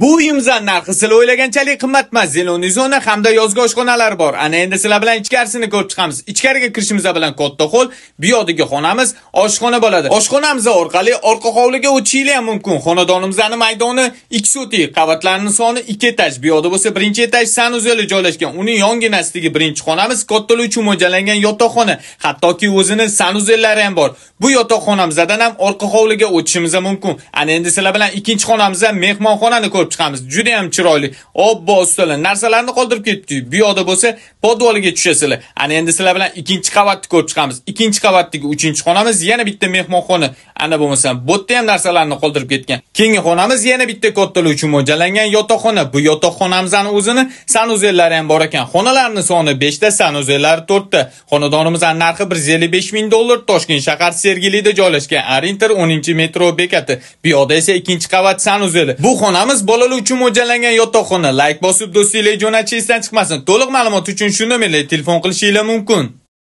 Bu uyumzan narxi sizlar o'ylaganchalik qimmat emas. Zeleniy zona hamda yozgi oshxonalar bor. Ana endi sizlar bilan ichkarisini ko'rib chiqamiz. Ichkariga kirishimiz bilan katta hol, bu yoqdagi xonamiz oshxona bo'ladi. Oshxonamiz orqali orqa hovliga o'tishinglar ham mumkin. Xonadonimizni maydoni 2 suti, qavatlarining soni 2 etaj. Bu yoqda bo'lsa 1-etaj sanuzeli joylashgan. Uning yonginasidagi birinchi xonamiz kattalar uchun mo'ljallangan yotoqxona, hattoki o'zini sanuzellari ham bor. Bu yotoqxonamizdan ham orqa hovliga o'tishimiz mumkin. Ana endi sizlar bilan ikkinchi xonamizda mehmonxonani ko'rib ko'rib chiqamiz juda yam chiroyli obbo ustalar narsalarni qoldirib ketdi bu yoqda bo'lsa podvoliga tushasizlar ana endi sizlar bilan ikkinchi qavatni ko'rib chiqamiz ikkinchi qavatdagi uchinchi xonamiz yana bitta mehmonxona ana bo'lmasam bu yerda ham narsalarni qoldirib ketgan keyingi xonamiz yana bitta kattalar uchun mo'ljallangan yotoqxona bu yotoqxonamizni o'zini sanuzellari ham bor ekan xonalarni soni beshta sanuzellari to'rtta xonadonimizni narxi bir yuz ellik besh ming dollar toshkent shahar sergelida joylashgan arinter o'ninchi metro bekati bu yoqda esa ikkinchi qavat sanuzeli bu xonamiz bola bolalar uchun mo'ljallangan yotoqxona. layk bosib do'stinglar jo'natishingizdan chiqmasin. To'liq ma'lumot uchun shu nomerga telefon qilishingiz mumkin.